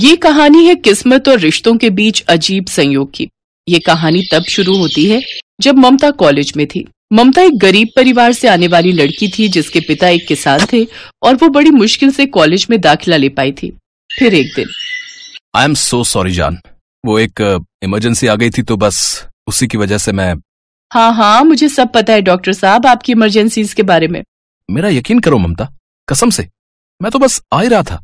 ये कहानी है किस्मत और रिश्तों के बीच अजीब संयोग की ये कहानी तब शुरू होती है जब ममता कॉलेज में थी ममता एक गरीब परिवार से आने वाली लड़की थी जिसके पिता एक किसान थे और वो बड़ी मुश्किल से कॉलेज में दाखिला ले पाई थी फिर एक दिन आई एम सो सॉरी जान वो एक इमरजेंसी uh, आ गई थी तो बस उसी की वजह से मैं हाँ हाँ मुझे सब पता है डॉक्टर साहब आपकी इमरजेंसी के बारे में मेरा यकीन करो ममता कसम से मैं तो बस आ ही रहा था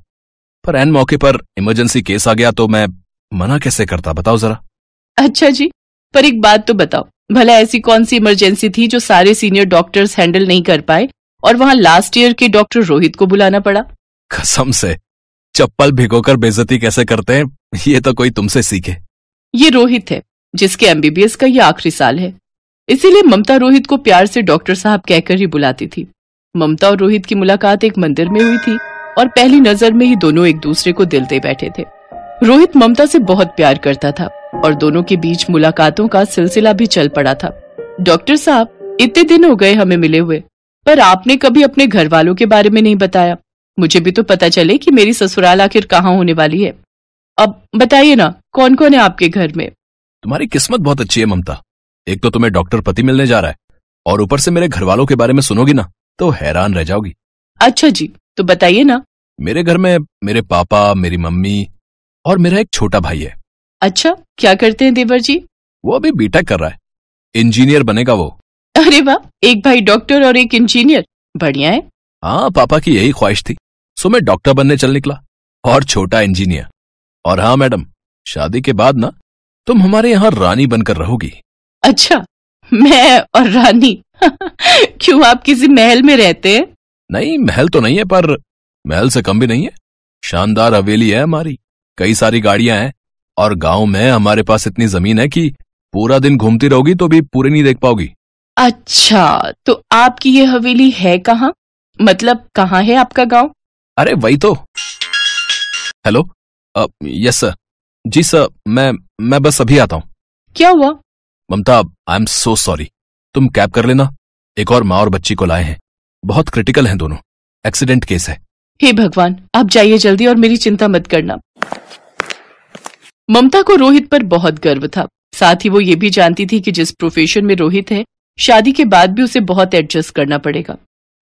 पर एन मौके पर इमरजेंसी केस आ गया तो मैं मना कैसे करता बताओ जरा अच्छा जी पर एक बात तो बताओ भला ऐसी कौन सी इमरजेंसी थी जो सारे सीनियर डॉक्टर्स हैंडल नहीं कर पाए और वहाँ लास्ट ईयर के डॉक्टर रोहित को बुलाना पड़ा कसम से चप्पल भिगोकर बेजती कैसे करते हैं ये तो कोई तुमसे सीखे ये रोहित है जिसके एमबीबीएस का ये आखिरी साल है इसीलिए ममता रोहित को प्यार से डॉक्टर साहब कहकर ही बुलाती थी ममता और रोहित की मुलाकात एक मंदिर में हुई थी और पहली नजर में ही दोनों एक दूसरे को दिल दे बैठे थे रोहित ममता से बहुत प्यार करता था और दोनों के बीच मुलाकातों का सिलसिला भी चल पड़ा था डॉक्टर साहब इतने दिन हो गए हमें मिले हुए पर आपने कभी अपने घर वालों के बारे में नहीं बताया मुझे भी तो पता चले कि मेरी ससुराल आखिर कहाँ होने वाली है अब बताइए ना कौन कौन है आपके घर में तुम्हारी किस्मत बहुत अच्छी है ममता एक तो तुम्हें डॉक्टर पति मिलने जा रहा है और ऊपर से मेरे घर वालों के बारे में सुनोगी ना तो हैरान रह जाओगी अच्छा जी तो बताइए ना मेरे घर में मेरे पापा मेरी मम्मी और मेरा एक छोटा भाई है अच्छा क्या करते हैं देवर जी वो अभी बीटेक कर रहा है इंजीनियर बनेगा वो अरे वाह एक भाई डॉक्टर और एक इंजीनियर बढ़िया है हाँ पापा की यही ख्वाहिश थी सो मैं डॉक्टर बनने चल निकला और छोटा इंजीनियर और हाँ मैडम शादी के बाद ना तुम हमारे यहाँ रानी बनकर रहोगी अच्छा मैं और रानी क्यों आप किसी महल में रहते हैं नहीं महल तो नहीं है पर महल से कम भी नहीं है शानदार हवेली है हमारी कई सारी गाड़ियां हैं और गांव में हमारे पास इतनी जमीन है कि पूरा दिन घूमती रहोगी तो भी पूरी नहीं देख पाओगी अच्छा तो आपकी ये हवेली है कहाँ मतलब कहाँ है आपका गांव अरे वही तो हेलो यस सर जी सर मैं मैं बस अभी आता हूँ क्या हुआ Mamata I am so sorry तुम कैब कर लेना एक और माँ और बच्ची को लाए हैं बहुत क्रिटिकल हैं दोनों एक्सीडेंट केस है हे भगवान आप जाइए जल्दी और मेरी चिंता मत करना ममता को रोहित पर बहुत गर्व था साथ ही वो ये भी जानती थी कि जिस प्रोफेशन में रोहित है शादी के बाद भी उसे बहुत एडजस्ट करना पड़ेगा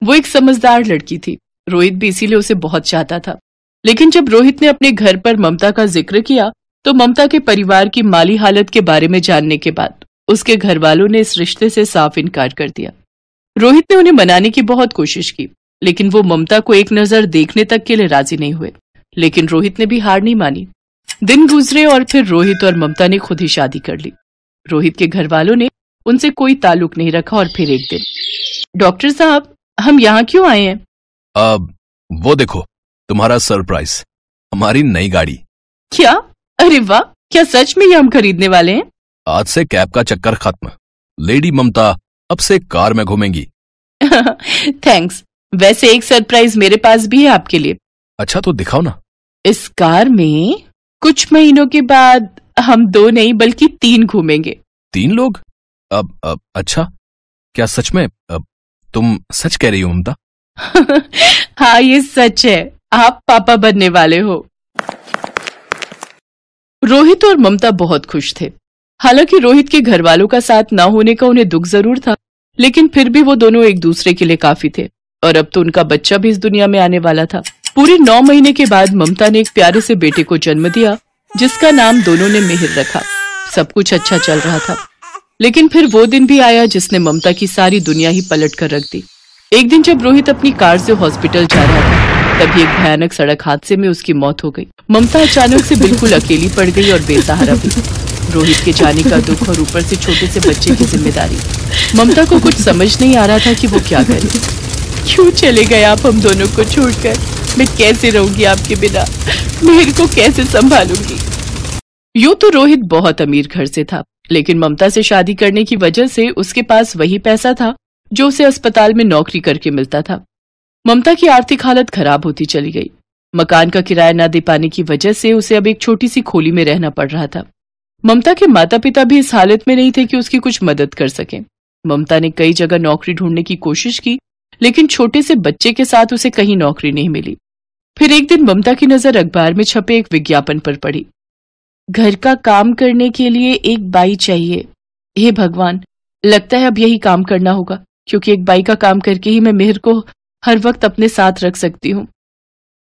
वो एक समझदार लड़की थी रोहित भी इसीलिए उसे बहुत चाहता था लेकिन जब रोहित ने अपने घर पर ममता का जिक्र किया तो ममता के परिवार की माली हालत के बारे में जानने के बाद उसके घर वालों ने इस रिश्ते से साफ इनकार कर दिया रोहित ने उन्हें मनाने की बहुत कोशिश की लेकिन वो ममता को एक नजर देखने तक के लिए राजी नहीं हुए लेकिन रोहित ने भी हार नहीं मानी दिन गुजरे और फिर रोहित और ममता ने खुद ही शादी कर ली रोहित के घर वालों ने उनसे कोई ताल्लुक नहीं रखा और फिर एक दिन डॉक्टर साहब हम यहाँ क्यों आए हैं अब वो देखो तुम्हारा सरप्राइज हमारी नई गाड़ी क्या अरे वाह क्या सच में ये हम खरीदने वाले हैं आज से कैब का चक्कर खत्म लेडी ममता अब से कार में घूमेंगी थैंक्स वैसे एक सरप्राइज मेरे पास भी है आपके लिए अच्छा तो दिखाओ ना इस कार में कुछ महीनों के बाद हम दो नहीं बल्कि तीन घूमेंगे तीन लोग अब, अब अच्छा क्या सच में अब, तुम सच कह रही हो ममता हाँ ये सच है आप पापा बनने वाले हो रोहित और ममता बहुत खुश थे हालांकि रोहित के घर वालों का साथ ना होने का उन्हें दुख जरूर था लेकिन फिर भी वो दोनों एक दूसरे के लिए काफी थे और अब तो उनका बच्चा भी इस दुनिया में आने वाला था पूरे नौ महीने के बाद ममता ने एक प्यारे से बेटे को जन्म दिया जिसका नाम दोनों ने मिहिर रखा सब कुछ अच्छा चल रहा था लेकिन फिर वो दिन भी आया जिसने ममता की सारी दुनिया ही पलट कर रख दी एक दिन जब रोहित अपनी कार से हॉस्पिटल जा रहा था तभी एक भयानक सड़क हादसे में उसकी मौत हो गई ममता अचानक से बिल्कुल अकेली पड़ गई और बेसहारा भी रोहित के जाने का दुख और ऊपर से छोटे से बच्चे की जिम्मेदारी ममता को कुछ समझ नहीं आ रहा था कि वो क्या करे क्यों चले गए आप हम दोनों को छोड़कर मैं कैसे रहूंगी आपके बिना मेहर को कैसे संभालूंगी यूं तो रोहित बहुत अमीर घर से था लेकिन ममता से शादी करने की वजह से उसके पास वही पैसा था जो उसे अस्पताल में नौकरी करके मिलता था ममता की आर्थिक हालत खराब होती चली गई मकान का किराया न दे पाने की वजह से उसे अब एक छोटी सी खोली में रहना पड़ रहा था ममता के माता पिता भी इस हालत में नहीं थे कि उसकी कुछ मदद कर सके ममता ने कई जगह नौकरी ढूंढने की कोशिश की लेकिन छोटे से बच्चे के साथ उसे कहीं नौकरी नहीं मिली फिर एक दिन ममता की नजर अखबार में छपे एक विज्ञापन पर पड़ी घर का काम करने के लिए एक बाई चाहिए हे भगवान लगता है अब यही काम करना होगा क्योंकि एक बाई का काम करके ही मैं मेहर को हर वक्त अपने साथ रख सकती हूँ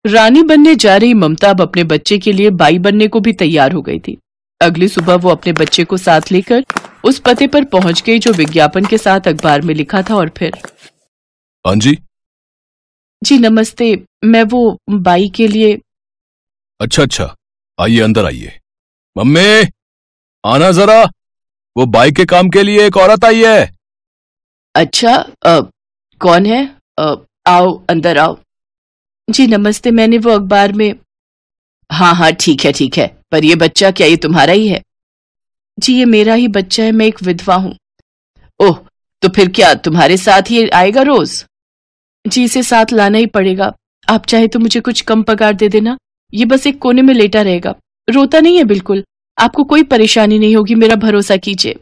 रानी बनने जा रही ममता अब अपने बच्चे के लिए बाई बनने को भी तैयार हो गई थी अगली सुबह वो अपने बच्चे को साथ लेकर उस पते पर पहुंच गई जो विज्ञापन के साथ अखबार में लिखा था और फिर हाँ जी जी नमस्ते मैं वो बाई के लिए अच्छा अच्छा आइए अंदर आइए मम्मी आना जरा वो बाई के काम के लिए एक औरत आई है अच्छा आ, कौन है आ, आओ अंदर आओ जी नमस्ते मैंने वो अखबार में हाँ हाँ ठीक है ठीक है पर यह बच्चा क्या ये तुम्हारा ही है जी ये मेरा ही बच्चा है मैं एक विधवा हूं ओह तो फिर क्या तुम्हारे साथ ही आएगा रोज जी इसे साथ लाना ही पड़ेगा आप चाहे तो मुझे कुछ कम पगार दे देना ये बस एक कोने में लेटा रहेगा रोता नहीं है बिल्कुल आपको कोई परेशानी नहीं होगी मेरा भरोसा कीजिए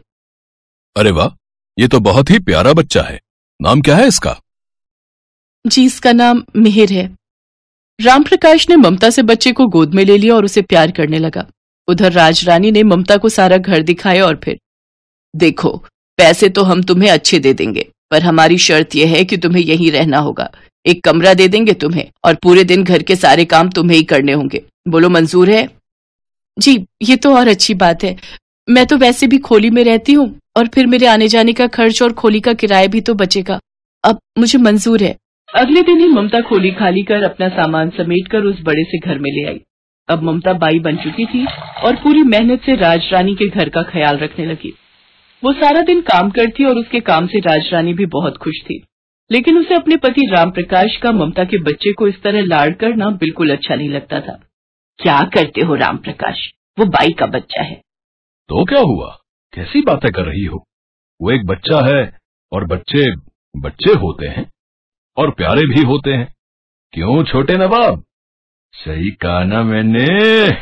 अरे वाह ये तो बहुत ही प्यारा बच्चा है नाम क्या है इसका जी इसका नाम मिहिर है रामप्रकाश ने ममता से बच्चे को गोद में ले लिया और उसे प्यार करने लगा उधर राजरानी ने ममता को सारा घर दिखाया और फिर देखो पैसे तो हम तुम्हें अच्छे दे देंगे पर हमारी शर्त यह है कि तुम्हें यहीं रहना होगा एक कमरा दे देंगे तुम्हें और पूरे दिन घर के सारे काम तुम्हें ही करने होंगे बोलो मंजूर है जी ये तो और अच्छी बात है मैं तो वैसे भी खोली में रहती हूँ और फिर मेरे आने जाने का खर्च और खोली का किराया भी तो बचेगा अब मुझे मंजूर है अगले दिन ही ममता खोली खाली कर अपना सामान समेट कर उस बड़े से घर में ले आई अब ममता बाई बन चुकी थी और पूरी मेहनत से राजरानी के घर का ख्याल रखने लगी वो सारा दिन काम करती और उसके काम से राजरानी भी बहुत खुश थी लेकिन उसे अपने पति राम प्रकाश का ममता के बच्चे को इस तरह लाड़ करना बिल्कुल अच्छा नहीं लगता था क्या करते हो राम प्रकाश वो बाई का बच्चा है तो क्या हुआ कैसी बातें कर रही हो वो एक बच्चा है और बच्चे बच्चे होते हैं और प्यारे भी होते हैं क्यों छोटे नवाब सही कहा ना मैंने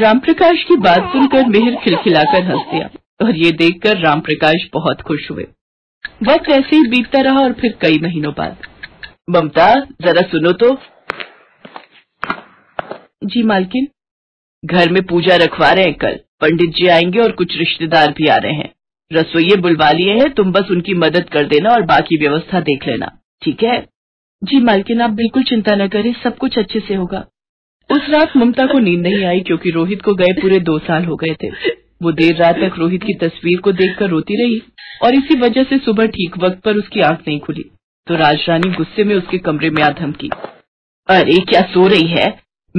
रामप्रकाश की बात सुनकर मेहर खिलखिलाकर हंस दिया और ये देखकर रामप्रकाश बहुत खुश हुए वक्त ऐसे ही बीतता रहा और फिर कई महीनों बाद ममता जरा सुनो तो जी मालकिन घर में पूजा रखवा रहे हैं कल पंडित जी आएंगे और कुछ रिश्तेदार भी आ रहे हैं रसोइये बुलवा लिए हैं तुम बस उनकी मदद कर देना और बाकी व्यवस्था देख लेना ठीक है जी मालकिन आप बिल्कुल चिंता न करें सब कुछ अच्छे से होगा उस रात ममता को नींद नहीं आई क्योंकि रोहित को गए पूरे दो साल हो गए थे वो देर रात तक रोहित की तस्वीर को देखकर रोती रही और इसी वजह से सुबह ठीक वक्त पर उसकी आंख नहीं खुली तो राजरानी गुस्से में उसके कमरे में आ धमकी अरे क्या सो रही है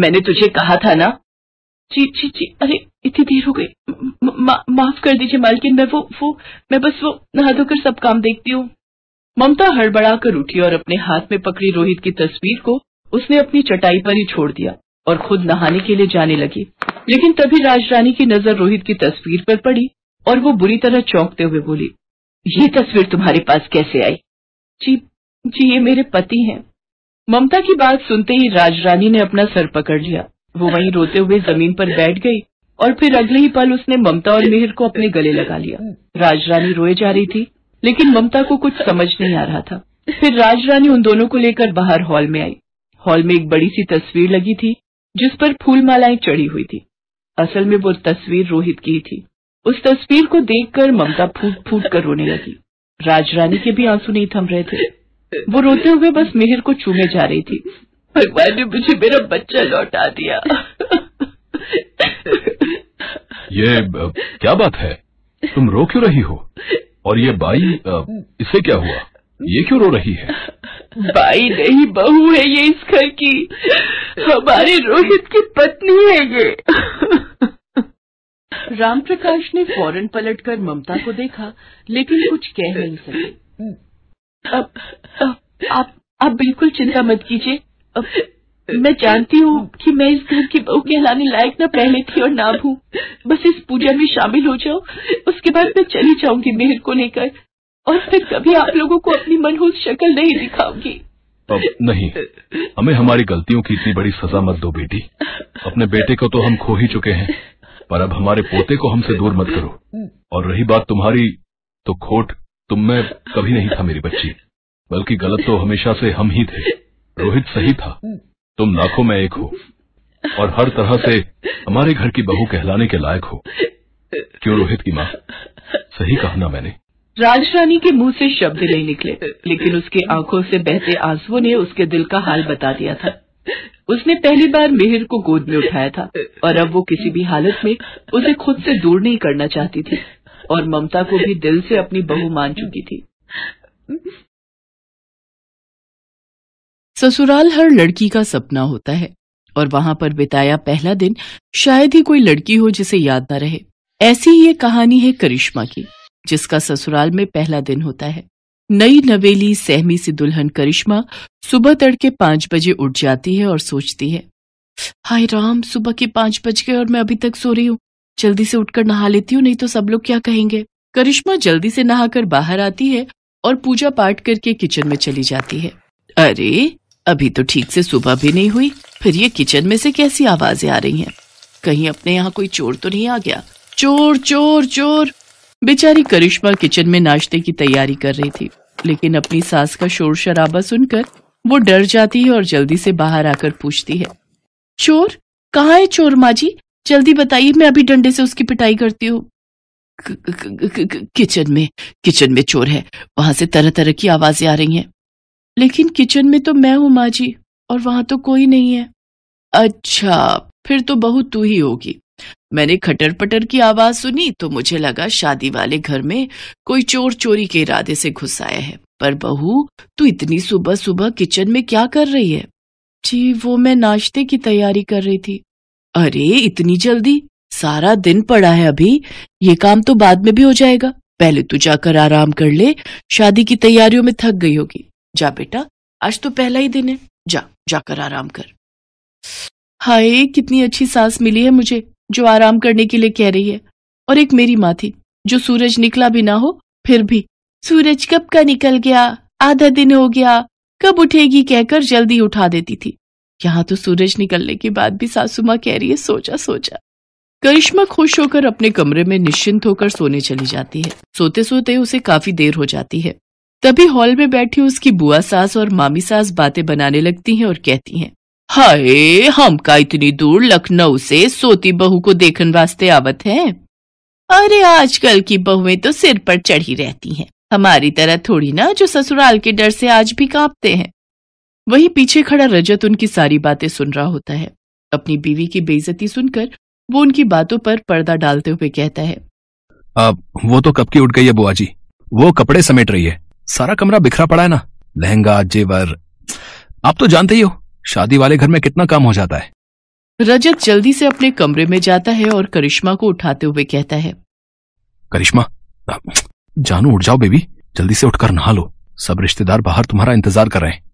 मैंने तुझे कहा था ना जी जी जी अरे इतनी देर हो गई माफ कर दीजिए मालकिन मैं वो वो मैं बस वो नहा धोकर सब काम देखती हूँ ममता हड़बड़ा कर उठी और अपने हाथ में पकड़ी रोहित की तस्वीर को उसने अपनी चटाई पर ही छोड़ दिया और खुद नहाने के लिए जाने लगी लेकिन तभी राजरानी की नजर रोहित की तस्वीर पर पड़ी और वो बुरी तरह चौंकते हुए बोली ये तस्वीर तुम्हारे पास कैसे आई जी जी ये मेरे पति हैं ममता की बात सुनते ही राजरानी ने अपना सर पकड़ लिया वो वहीं रोते हुए जमीन पर बैठ गई और फिर अगले ही पल उसने ममता और मेहर को अपने गले लगा लिया राजरानी रोए जा रही थी लेकिन ममता को कुछ समझ नहीं आ रहा था फिर राजरानी उन दोनों को लेकर बाहर हॉल में आई हॉल में एक बड़ी सी तस्वीर लगी थी जिस पर फूल मालाएं चढ़ी हुई थी असल में वो तस्वीर रोहित की थी उस तस्वीर को देखकर ममता फूट फूट कर रोने लगी राजरानी के भी आंसू नहीं थम रहे थे वो रोते हुए बस मेहर को चूमे जा रही थी भगवान ने मुझे मेरा बच्चा लौटा दिया ये क्या बात है तुम रो क्यों रही हो और ये बाई इससे क्या हुआ ये क्यों रो रही है बाई नहीं बहू है ये इस घर की हमारे रोहित की पत्नी है ये राम प्रकाश ने फौरन पलटकर ममता को देखा लेकिन कुछ कह नहीं सके अब, आप आप बिल्कुल चिंता मत कीजिए मैं जानती हूँ कि मैं इस घर की बहू कहलाने लायक ना पहले थी और ना भू बस इस पूजा में शामिल हो जाओ उसके बाद मैं चली जाऊंगी मेहर को लेकर और फिर कभी आप लोगों को अपनी मनहूस शक्ल नहीं दिखाऊंगी अब नहीं हमें हमारी गलतियों की इतनी बड़ी सजा मत दो बेटी अपने बेटे को तो हम खो ही चुके हैं पर अब हमारे पोते को हमसे दूर मत करो और रही बात तुम्हारी तो खोट तुम में कभी नहीं था मेरी बच्ची बल्कि गलत तो हमेशा से हम ही थे रोहित सही था तुम नाखों में एक हो और हर तरह से हमारे घर की बहू कहलाने के लायक हो क्यों रोहित की माँ सही कहा ना मैंने राजरानी के मुंह से शब्द नहीं निकले लेकिन उसकी आंखों से बहते आंसुओं ने उसके दिल का हाल बता दिया था उसने पहली बार मिहिर को गोद में उठाया था और अब वो किसी भी हालत में उसे खुद से दूर नहीं करना चाहती थी और ममता को भी दिल से अपनी बहू मान चुकी थी ससुराल हर लड़की का सपना होता है और वहां पर बिताया पहला दिन शायद ही कोई लड़की हो जिसे याद ना रहे ऐसी ही ये कहानी है करिश्मा की जिसका ससुराल में पहला दिन होता है नई नवेली सहमी सी दुल्हन करिश्मा सुबह तड़के पांच बजे उठ जाती है और सोचती है हाय राम सुबह के पांच बज गए और मैं अभी तक सो रही हूँ जल्दी से उठकर नहा लेती हूँ नहीं तो सब लोग क्या कहेंगे करिश्मा जल्दी से नहाकर बाहर आती है और पूजा पाठ करके किचन में चली जाती है अरे अभी तो ठीक से सुबह भी नहीं हुई फिर ये किचन में से कैसी आवाजें आ रही हैं कहीं अपने यहाँ कोई चोर तो नहीं आ गया चोर चोर चोर बेचारी करिश्मा किचन में नाश्ते की तैयारी कर रही थी लेकिन अपनी सास का शोर शराबा सुनकर वो डर जाती है और जल्दी से बाहर आकर पूछती है चोर कहाँ है चोर माँ जी जल्दी बताइए मैं अभी डंडे से उसकी पिटाई करती हूँ किचन में किचन में चोर है वहां से तरह तरह की आवाजें आ रही हैं लेकिन किचन में तो मैं हूँ माँ जी और वहां तो कोई नहीं है अच्छा फिर तो बहू तू ही होगी मैंने खटर पटर की आवाज सुनी तो मुझे लगा शादी वाले घर में कोई चोर चोरी के इरादे से घुस आया है पर बहू तू इतनी सुबह सुबह किचन में क्या कर रही है जी वो मैं नाश्ते की तैयारी कर रही थी अरे इतनी जल्दी सारा दिन पड़ा है अभी ये काम तो बाद में भी हो जाएगा पहले तू जाकर आराम कर ले शादी की तैयारियों में थक गई होगी जा बेटा आज तो पहला ही दिन है जा जाकर आराम कर हाय कितनी अच्छी सांस मिली है मुझे जो आराम करने के लिए कह रही है और एक मेरी माँ थी जो सूरज निकला भी ना हो फिर भी सूरज कब का निकल गया आधा दिन हो गया कब उठेगी कहकर जल्दी उठा देती थी यहाँ तो सूरज निकलने के बाद भी सासू माँ कह रही है सोचा सोचा करिश्मा खुश होकर अपने कमरे में निश्चिंत होकर सोने चली जाती है सोते सोते उसे काफी देर हो जाती है तभी हॉल में बैठी उसकी बुआ सास और मामी सास बातें बनाने लगती हैं और कहती हैं हाय हम का इतनी दूर लखनऊ से सोती बहू को देखने वास्ते आवत है अरे आजकल की बहुएं तो सिर पर चढ़ी रहती हैं हमारी तरह थोड़ी ना जो ससुराल के डर से आज भी कांपते हैं वही पीछे खड़ा रजत उनकी सारी बातें सुन रहा होता है अपनी बीवी की बेइज्जती सुनकर वो उनकी बातों पर पर्दा डालते हुए कहता है अब वो तो कब की उठ गई है बुआ जी वो कपड़े समेट रही है सारा कमरा बिखरा पड़ा है ना लहंगा जेवर आप तो जानते ही हो शादी वाले घर में कितना काम हो जाता है रजत जल्दी से अपने कमरे में जाता है और करिश्मा को उठाते हुए कहता है करिश्मा जानू उठ जाओ बेबी जल्दी से उठकर नहा लो सब रिश्तेदार बाहर तुम्हारा इंतजार कर रहे हैं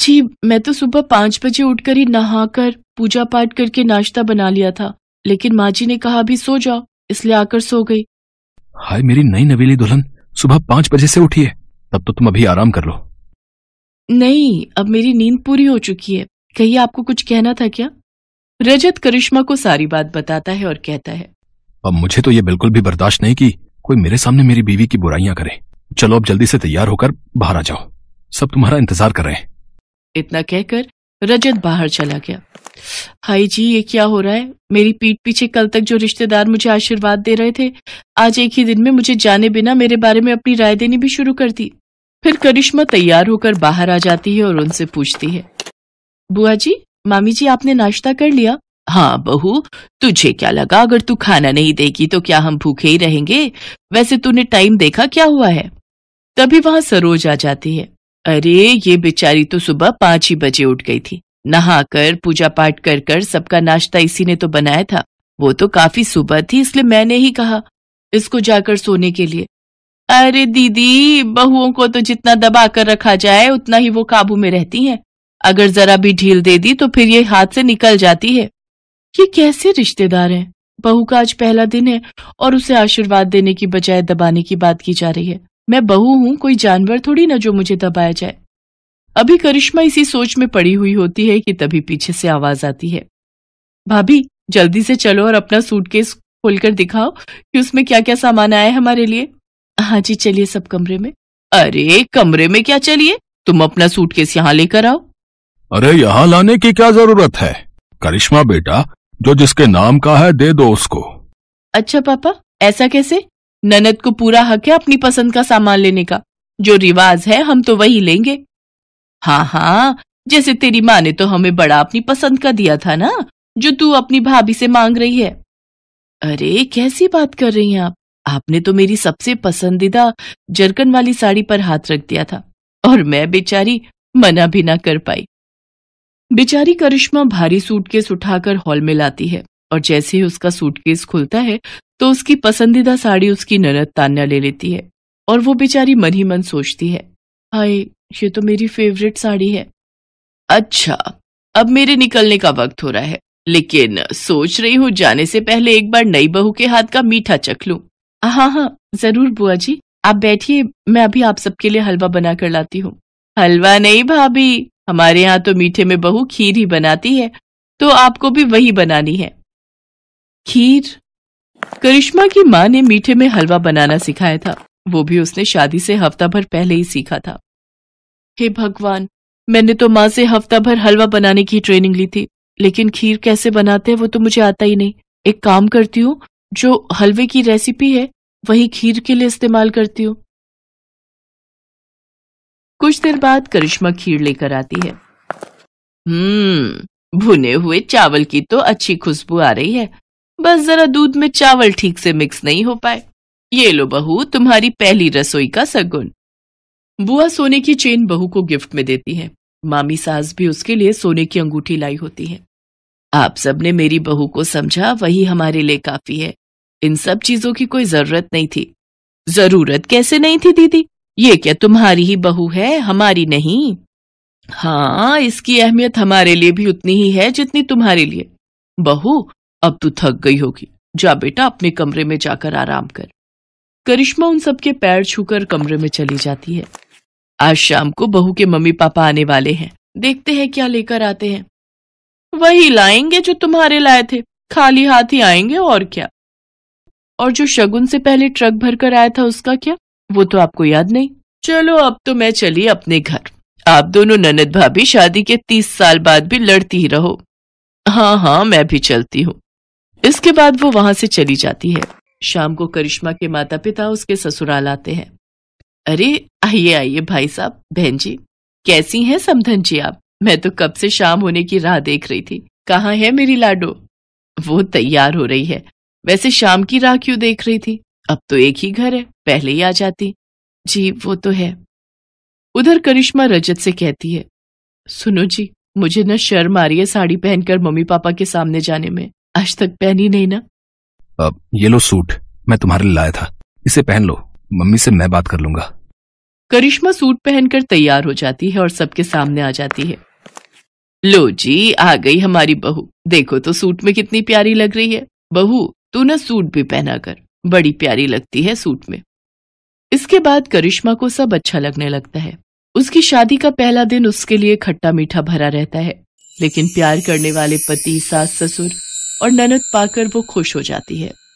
जी मैं तो सुबह पाँच बजे उठकर ही नहा कर पूजा पाठ करके नाश्ता बना लिया था लेकिन माँ जी ने कहा भी सो जाओ इसलिए आकर सो गई हाय मेरी नई नवेली दुल्हन सुबह पांच बजे से उठिए तब तो तुम अभी आराम कर लो नहीं अब मेरी नींद पूरी हो चुकी है कहीं आपको कुछ कहना था क्या रजत करिश्मा को सारी बात बताता है और कहता है अब मुझे तो ये बिल्कुल भी बर्दाश्त नहीं की कोई मेरे सामने मेरी बीवी की बुराइयां करे चलो अब जल्दी से तैयार होकर बाहर आ जाओ सब तुम्हारा इंतजार कर रहे हैं इतना कहकर रजत बाहर चला गया हाय जी ये क्या हो रहा है मेरी पीठ पीछे कल तक जो रिश्तेदार मुझे आशीर्वाद दे रहे थे आज एक ही दिन में मुझे जाने बिना मेरे बारे में अपनी राय देनी भी शुरू कर दी फिर करिश्मा तैयार होकर बाहर आ जाती है और उनसे पूछती है बुआ जी मामी जी आपने नाश्ता कर लिया हाँ बहू तुझे क्या लगा अगर तू खाना नहीं देगी तो क्या हम भूखे ही रहेंगे वैसे तूने टाइम देखा क्या हुआ है तभी वहां सरोज आ जाती है अरे ये बेचारी तो सुबह पांच ही बजे उठ गई थी नहाकर पूजा पाठ कर कर सबका नाश्ता इसी ने तो बनाया था वो तो काफी सुबह थी इसलिए मैंने ही कहा इसको जाकर सोने के लिए अरे दीदी बहुओं को तो जितना दबा कर रखा जाए उतना ही वो काबू में रहती हैं अगर जरा भी ढील दे दी तो फिर ये हाथ से निकल जाती है ये कैसे रिश्तेदार हैं बहू का आज पहला दिन है और उसे आशीर्वाद देने की बजाय दबाने की बात की जा रही है मैं बहू हूँ कोई जानवर थोड़ी ना जो मुझे दबाया जाए अभी करिश्मा इसी सोच में पड़ी हुई होती है कि तभी पीछे से आवाज आती है भाभी जल्दी से चलो और अपना सूटकेस खोलकर दिखाओ कि उसमें क्या क्या सामान आया है हमारे लिए हाँ जी चलिए सब कमरे में अरे कमरे में क्या चलिए तुम अपना सूटकेस यहाँ लेकर आओ अरे यहाँ लाने की क्या जरूरत है करिश्मा बेटा जो जिसके नाम का है दे दो उसको अच्छा पापा ऐसा कैसे ननद को पूरा हक है अपनी पसंद का सामान लेने का जो रिवाज है हम तो वही लेंगे हाँ हाँ जैसे तेरी माँ ने तो हमें बड़ा अपनी पसंद का दिया था ना जो तू अपनी भाभी से मांग रही है अरे कैसी बात कर रही हैं आप आपने तो मेरी सबसे पसंदीदा जरकन वाली साड़ी पर हाथ रख दिया था और मैं बेचारी मना भी ना कर पाई बेचारी करिश्मा भारी सूटकेस उठाकर हॉल में लाती है और जैसे ही उसका सूटकेस खुलता है तो उसकी पसंदीदा साड़ी उसकी ननद तान्या ले लेती है और वो बेचारी मन ही मन सोचती है हाय ये तो मेरी फेवरेट साड़ी है अच्छा अब मेरे निकलने का वक्त हो रहा है लेकिन सोच रही हूँ जाने से पहले एक बार नई बहू के हाथ का मीठा चख लू हाँ हाँ जरूर बुआ जी आप बैठिए मैं अभी आप सबके लिए हलवा बना कर लाती हूँ हलवा नहीं भाभी हमारे यहाँ तो मीठे में बहू खीर ही बनाती है तो आपको भी वही बनानी है खीर करिश्मा की माँ ने मीठे में हलवा बनाना सिखाया था वो भी उसने शादी से हफ्ता भर पहले ही सीखा था हे भगवान मैंने तो माँ से हफ्ता भर हलवा बनाने की ट्रेनिंग ली थी लेकिन खीर कैसे बनाते हैं वो तो मुझे आता ही नहीं एक काम करती हूँ जो हलवे की रेसिपी है वही खीर के लिए इस्तेमाल करती हूँ कुछ देर बाद करिश्मा खीर लेकर आती है हम्म भुने हुए चावल की तो अच्छी खुशबू आ रही है बस जरा दूध में चावल ठीक से मिक्स नहीं हो पाए ये लो बहू तुम्हारी पहली रसोई का सगुन बुआ सोने की चेन बहू को गिफ्ट में देती है मामी सास भी उसके लिए सोने की अंगूठी लाई होती है आप सबने मेरी बहू को समझा वही हमारे लिए काफी है इन सब चीजों की कोई जरूरत नहीं थी जरूरत कैसे नहीं थी दीदी ये क्या तुम्हारी ही बहू है हमारी नहीं हाँ इसकी अहमियत हमारे लिए भी उतनी ही है जितनी तुम्हारे लिए बहू अब तू थक गई होगी जा बेटा अपने कमरे में जाकर आराम कर करिश्मा उन सबके पैर छूकर कमरे में चली जाती है आज शाम को बहू के मम्मी पापा आने वाले हैं देखते हैं क्या लेकर आते हैं वही लाएंगे जो तुम्हारे लाए थे खाली हाथ ही आएंगे और क्या और जो शगुन से पहले ट्रक भर कर आया था उसका क्या वो तो आपको याद नहीं चलो अब तो मैं चली अपने घर आप दोनों ननद भाभी शादी के तीस साल बाद भी लड़ती ही रहो हाँ हाँ मैं भी चलती हूँ इसके बाद वो वहां से चली जाती है शाम को करिश्मा के माता पिता उसके ससुराल आते हैं अरे आइए आइए भाई साहब बहन जी कैसी हैं समधन जी आप मैं तो कब से शाम होने की राह देख रही थी कहाँ है मेरी लाडो वो तैयार हो रही है वैसे शाम की राह क्यों देख रही थी अब तो एक ही घर है पहले ही आ जाती जी वो तो है उधर करिश्मा रजत से कहती है सुनो जी मुझे ना शर्म आ रही है साड़ी पहनकर मम्मी पापा के सामने जाने में आज तक पहनी नहीं ना अब ये लो सूट मैं तुम्हारे लिए लाया था इसे पहन लो मम्मी से मैं बात कर लूंगा करिश्मा सूट पहनकर तैयार हो जाती है और सबके सामने आ जाती है लो जी आ गई हमारी बहू देखो तो सूट में कितनी प्यारी लग रही है बहू तू ना सूट भी पहना कर बड़ी प्यारी लगती है सूट में इसके बाद करिश्मा को सब अच्छा लगने लगता है उसकी शादी का पहला दिन उसके लिए खट्टा मीठा भरा रहता है लेकिन प्यार करने वाले पति सास ससुर और ननद पाकर वो खुश हो जाती है